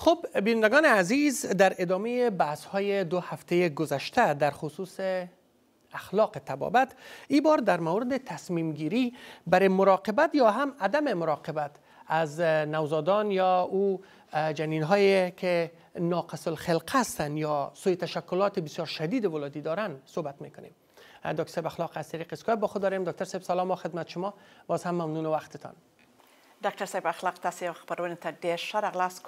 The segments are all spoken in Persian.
خب بینندگان عزیز در ادامه بحث های دو هفته گذشته در خصوص اخلاق تبابت ای بار در مورد تصمیم گیری برای مراقبت یا هم عدم مراقبت از نوزادان یا او جنین که ناقص الخلق هستند یا سوی تشکلات بسیار شدید ولادی دارن صحبت میکنیم دکتر اخلاق از طریق اسکایپ با خود داریم دکتر سب سلام و خدمت شما باز هم ممنون وقتتان دکتر سب اخلاق تاسیخ تا دیش شرق لاس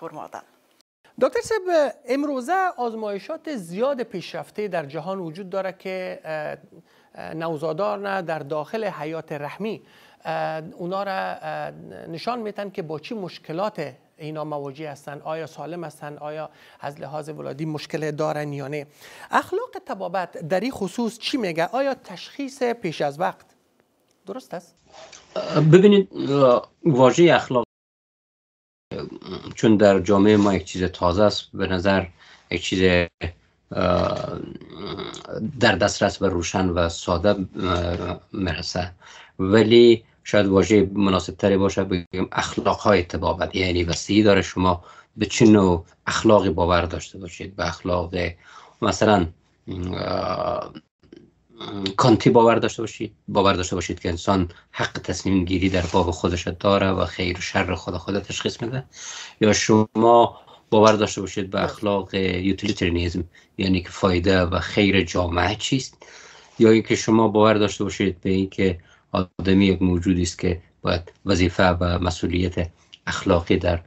دکتر سب امروزه آزمایشات زیاد پیشرفته در جهان وجود داره که نوزادار نه در داخل حیات رحمی اونا را نشان میتن که با چی مشکلات اینا مواجه هستن آیا سالم هستن آیا از لحاظ ولادی مشکل دارن یا نه اخلاق تبابت در این خصوص چی میگه آیا تشخیص پیش از وقت درست است ببینید واژه اخلاق چون در جامعه ما یک چیز تازه است به نظر یک چیز در دسترس و روشن و ساده مرسه ولی شاید واژه مناسب تری باشه بگیم اخلاق های تبابت یعنی وسیعی داره شما به چه نوع اخلاقی باور داشته باشید به اخلاق مثلا کانتی باور داشته باشید باور داشته باشید که انسان حق تصمیم گیری در باب خودش داره و خیر و شر خدا خدا تشخیص میده یا شما باور داشته باشید به اخلاق یوتیلیترینیزم یعنی که فایده و خیر جامعه چیست یا اینکه شما باور داشته باشید به اینکه آدمی یک موجودی است که باید وظیفه و مسئولیت اخلاقی در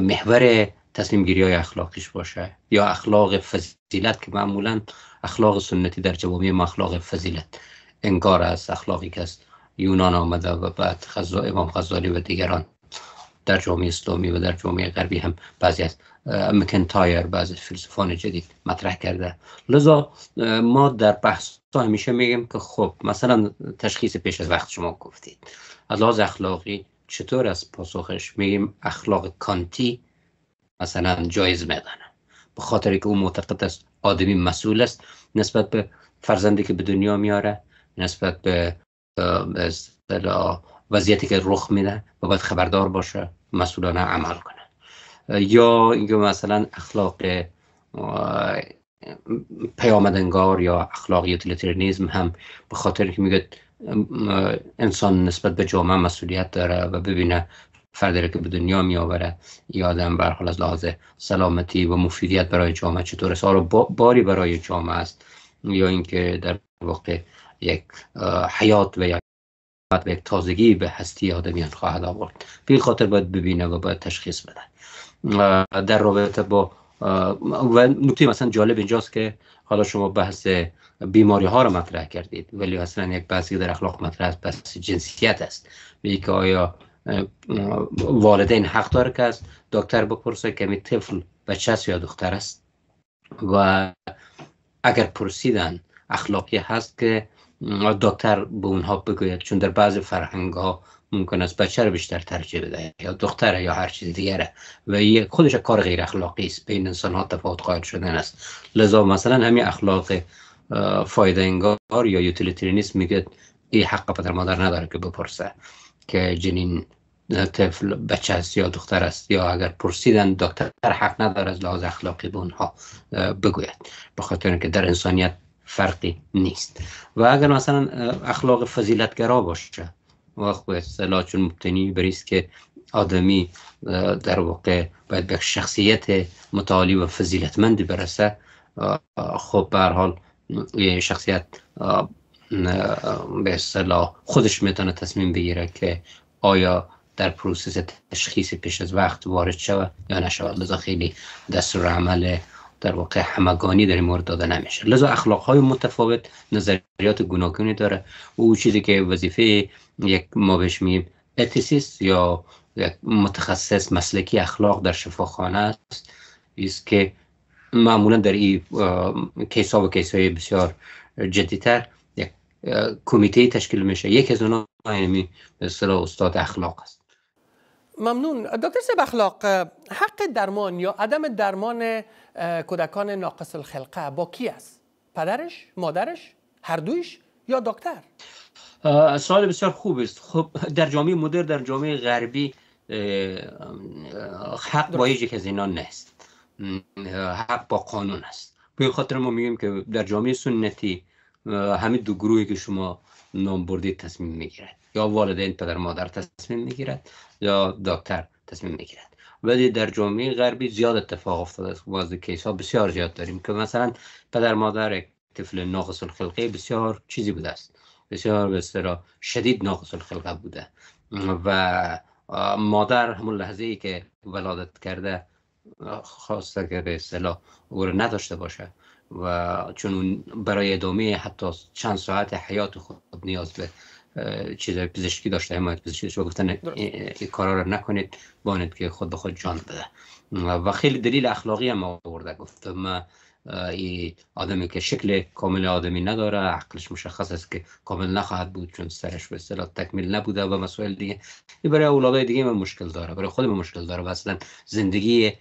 محور تصمیم گیری های اخلاقیش باشه یا اخلاق فضیلت که معمولا اخلاق سنتی در جوامع ما اخلاق فضیلت انگار از اخلاقی که از یونان آمده و بعد خزا امام غزالی و دیگران در جامعه اسلامی و در جامعه غربی هم بعضی از مکنتایر بعضی فیلسوفان جدید مطرح کرده لذا ما در بحث همیشه میگیم که خب مثلا تشخیص پیش از وقت شما گفتید از لحاظ اخلاقی چطور از پاسخش میگیم اخلاق کانتی مثلا جایز میدانه به خاطر که او معتقد است آدمی مسئول است نسبت به فرزندی که به دنیا میاره نسبت به وضعیتی که رخ میده و باید خبردار باشه مسئولانه عمل کنه یا اینکه مثلا اخلاق پیامدنگار یا اخلاق یوتیلیترینیزم هم به خاطر که میگه انسان نسبت به جامعه مسئولیت داره و ببینه فردی که به دنیا می آوره یا آدم به از لحاظ سلامتی و مفیدیت برای جامعه چطور است باری برای جامعه است یا اینکه در واقع یک حیات و یک و یک تازگی به هستی آدمیان خواهد آورد به خاطر باید ببینه و باید تشخیص بده در رابطه با و نکته مثلا جالب اینجاست که حالا شما بحث بیماری ها رو مطرح کردید ولی اصلا یک بحثی در اخلاق مطرح است بحث جنسیت است به که آیا والدین حق داره که از دکتر بپرسه که می طفل بچه است یا دختر است و اگر پرسیدن اخلاقی هست که دکتر به اونها بگوید چون در بعض فرهنگ ها ممکن است بچه رو بیشتر ترجیح بده یا دختره یا هر چیز دیگره و یه خودش کار غیر اخلاقی است بین انسان ها تفاوت قائل شدن است لذا مثلا همین اخلاق فایده انگار یا نیست میگه این حق پدر مادر نداره که بپرسه که جنین طفل بچه است یا دختر است یا اگر پرسیدن دکتر حق نداره از لحاظ اخلاقی به اونها بگوید بخاطر اینکه در انسانیت فرقی نیست و اگر مثلا اخلاق فضیلتگرا باشه و خب به چون مبتنی بریست که آدمی در واقع باید به شخصیت متعالی و فضیلتمند برسه خب به حال یه شخصیت به اصطلاح خودش میتونه تصمیم بگیره که آیا در پروسس تشخیص پیش از وقت وارد شود یا نشود لذا خیلی دستور عمل در واقع همگانی در این مورد داده نمیشه لذا اخلاق های متفاوت نظریات گوناگونی داره او چیزی که وظیفه یک ما بهش میگیم اتیسیست یا یک متخصص مسلکی اخلاق در شفاخانه است است که معمولا در این کیس ها و کیس های بسیار جدیتر یک کمیته تشکیل میشه یکی از اونها یعنی به استاد اخلاق است ممنون دکتر سب اخلاق حق درمان یا عدم درمان کودکان ناقص الخلقه با کی است پدرش مادرش هر دویش یا دکتر سوال بسیار خوب است خب در جامعه مدر در جامعه غربی حق با هیچ یک از اینا نیست حق با قانون است به خاطر ما میگیم که در جامعه سنتی همه دو گروهی که شما نام بردید تصمیم میگیرد یا والدین پدر مادر تصمیم میگیرد یا دکتر تصمیم میگیرد ولی در جامعه غربی زیاد اتفاق افتاده است بعضی کیس ها بسیار زیاد داریم که مثلا پدر مادر یک طفل ناقص الخلقه بسیار چیزی بوده است بسیار به شدید ناقص الخلقه بوده و مادر همون لحظه ای که ولادت کرده خواسته که به اصطلاح او رو نداشته باشه و چون برای ادامه حتی چند ساعت حیات خود نیاز به چیز پزشکی داشته حمایت پزشکی و گفتن این کارا رو نکنید بانید که خود به خود جان بده و خیلی دلیل اخلاقی هم آورده گفت ما ای آدمی که شکل کامل آدمی نداره عقلش مشخص است که کامل نخواهد بود چون سرش به اصطلاح تکمیل نبوده و مسائل دیگه این برای اولادای دیگه من مشکل داره برای خودم مشکل داره و اصلا زندگی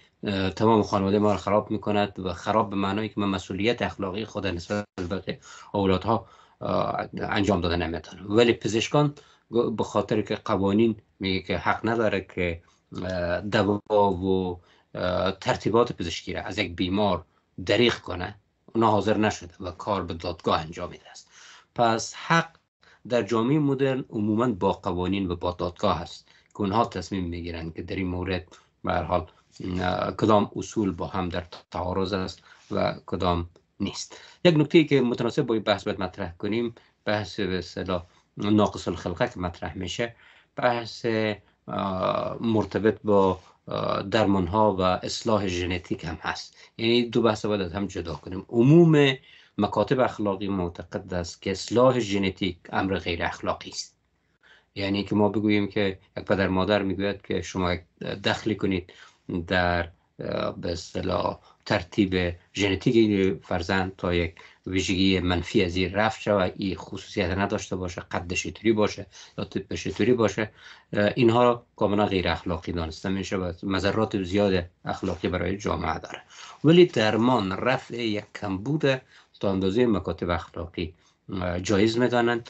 تمام خانواده ما رو خراب میکند و خراب به معنایی که من مسئولیت اخلاقی خود نسبت به اولادها انجام داده نمیتونه ولی پزشکان به خاطر که قوانین میگه که حق نداره که دوا و ترتیبات پزشکی را از یک بیمار دریغ کنه اونا حاضر نشده و کار به دادگاه انجام میده است پس حق در جامعه مدرن عموما با قوانین و با دادگاه هست که اونها تصمیم میگیرن که در این مورد به حال کدام اصول با هم در تعارض است و کدام نیست یک نکته که متناسب با این بحث باید مطرح کنیم بحث به اصطلاح ناقص الخلقه که مطرح میشه بحث مرتبط با درمان ها و اصلاح ژنتیک هم هست یعنی دو بحث باید از هم جدا کنیم عموم مکاتب اخلاقی معتقد است که اصلاح ژنتیک امر غیر اخلاقی است یعنی که ما بگوییم که یک پدر مادر میگوید که شما دخلی کنید در به اصطلاح ترتیب ژنتیک این فرزند تا یک ویژگی منفی از این رفت شود این خصوصیت نداشته باشه قدش اینطوری باشه یا طبش باشه اینها را کاملا غیر اخلاقی دانسته میشه و مذرات زیاد اخلاقی برای جامعه داره ولی درمان رفع یک کمبود تا اندازه مکاتب اخلاقی جایز میدانند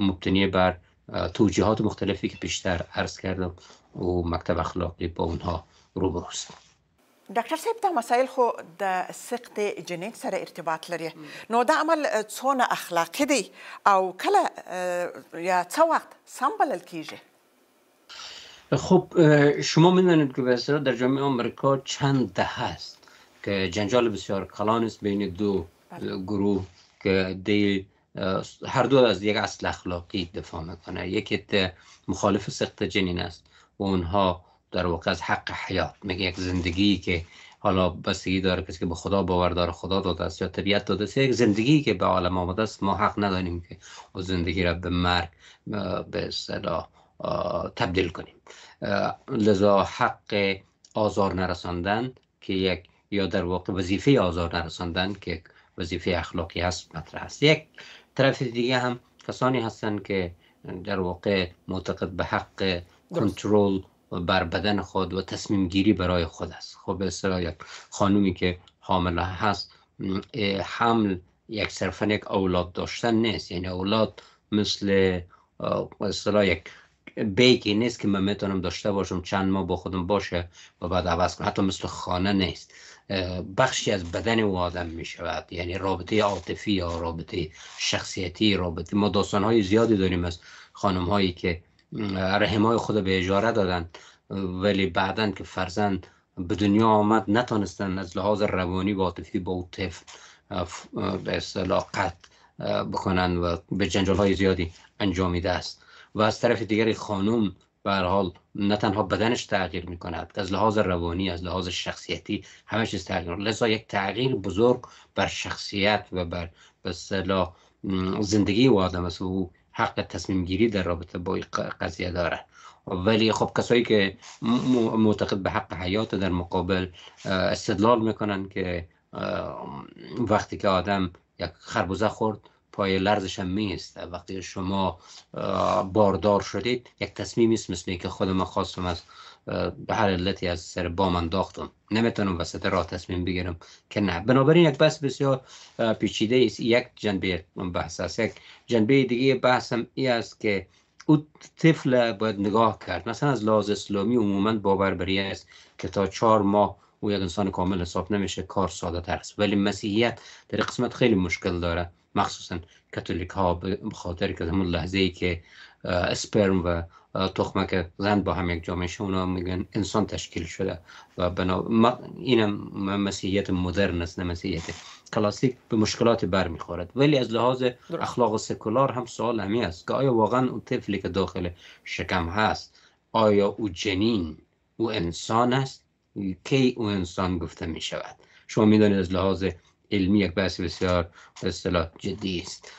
مبتنی بر توجیهات مختلفی که بیشتر عرض کردم و مکتب اخلاقی با اونها روبروست ډاکټر صاحب دا مسایل خو د سقط جنین سره ارتباط لري نو دا عمل څونه اخلاقي دی او کله یا څه وخت سم بلل کیږي خب شما میدانید که بسیار در جامعه آمریکا چند ده هست که جنجال بسیار کلان است بین دو گروه که دی هر دو از یک اصل اخلاقی دفاع میکنه یکی مخالف سخت جنین است و اونها در واقع از حق حیات میگه یک زندگی که حالا بستگی داره کسی که به خدا باور داره خدا داده است یا طبیعت داده است یک زندگی که به عالم آمده است ما حق نداریم که اون زندگی را به مرگ به صدا تبدیل کنیم لذا حق آزار نرساندن که یک یا در واقع وظیفه آزار نرساندن که وظیفه اخلاقی هست مطرح است یک طرف دیگه هم کسانی هستند که در واقع معتقد به حق کنترل بر بدن خود و تصمیم گیری برای خود است خب به اصطلاح خانومی که حامل هست حمل یک صرفا یک اولاد داشتن نیست یعنی اولاد مثل اصطلاح یک بیکی نیست که من میتونم داشته باشم چند ماه با خودم باشه و بعد عوض کنم حتی مثل خانه نیست بخشی از بدن او آدم می شود یعنی رابطه عاطفی یا رابطه شخصیتی رابطه ما داستان های زیادی داریم از خانم هایی که رحمای آره، خود به اجاره دادن ولی بعدا که فرزند به دنیا آمد نتانستن از لحاظ روانی و عاطفی با او طفل به اصطلاح بکنن و به جنجال های زیادی انجامیده است و از طرف دیگری خانم به حال نه تنها بدنش تغییر می کند از لحاظ روانی از لحاظ شخصیتی همه چیز تغییر لذا یک تغییر بزرگ بر شخصیت و بر به زندگی و آدم است و او حق تصمیم گیری در رابطه با قضیه داره ولی خب کسایی که معتقد به حق حیات در مقابل استدلال میکنن که وقتی که آدم یک خربوزه خورد پای لرزش هم میست وقتی شما باردار شدید یک تصمیم است مثل که خودم خواستم از به هر علتی از سر بام انداختم نمیتونم وسط راه تصمیم بگیرم که نه بنابراین یک بحث بسیار پیچیده است یک جنبه بحث است یک جنبه دیگه بحث هم ای است که او طفل باید نگاه کرد مثلا از لحاظ اسلامی عموما باور بری است که تا چهار ماه او یک انسان کامل حساب نمیشه کار ساده تر ولی مسیحیت در قسمت خیلی مشکل داره مخصوصا کاتولیک ها به خاطر که همون لحظه ای که اسپرم و تخمه زن با هم یک جامعه اونا میگن انسان تشکیل شده و بنا اینم مسیحیت مدرن است نه مسیحیت کلاسیک به مشکلات میخورد ولی از لحاظ اخلاق سکولار هم سوال همی است که آیا واقعا اون طفلی که داخل شکم هست آیا او جنین او انسان است کی او انسان گفته می شود شما میدانید از لحاظ علمی یک بحث بسیار اصطلاح جدی است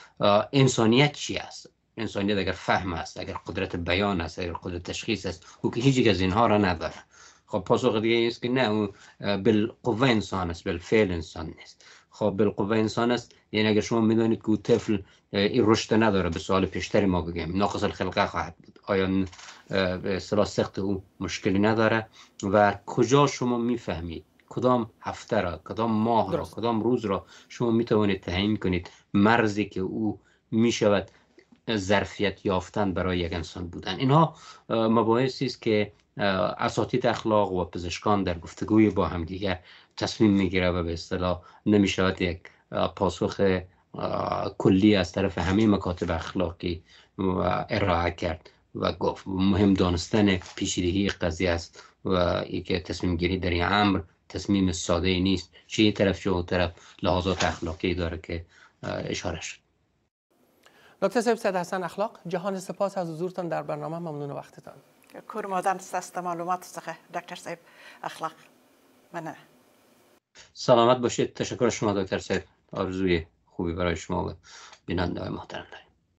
انسانیت چی است انسانیت اگر فهم است اگر قدرت بیان است اگر قدرت تشخیص است او که هیچ از اینها را نداره خب پاسخ دیگه است که نه او بالقوه انسان است بالفعل انسان نیست خب بالقوه انسان است یعنی اگر شما میدونید که او طفل این رشد نداره به سوال پیشتر ما بگیم ناقص الخلقه خواهد بود آیا سلا سخت او مشکلی نداره و کجا شما میفهمید کدام هفته را کدام ماه را کدام روز را شما می توانید تعیین کنید مرزی که او می شود ظرفیت یافتن برای یک انسان بودن اینها مباحثی است که اساتید اخلاق و پزشکان در گفتگوی با همدیگر تصمیم میگیره و به اصطلاح نمی شود یک پاسخ کلی از طرف همه مکاتب اخلاقی ارائه کرد و گفت مهم دانستن پیچیدگی قضیه است و اینکه تصمیم گیری در این امر تصمیم ساده ای نیست چه یه طرف چه اون طرف لحاظات اخلاقی داره که اشاره شد دکتر سیب سید حسن اخلاق جهان سپاس از حضورتان در برنامه ممنون وقتتان کور مادم سست معلومات سخه دکتر سیب اخلاق من سلامت باشید تشکر شما دکتر سیب آرزوی خوبی برای شما و بیننده محترم داریم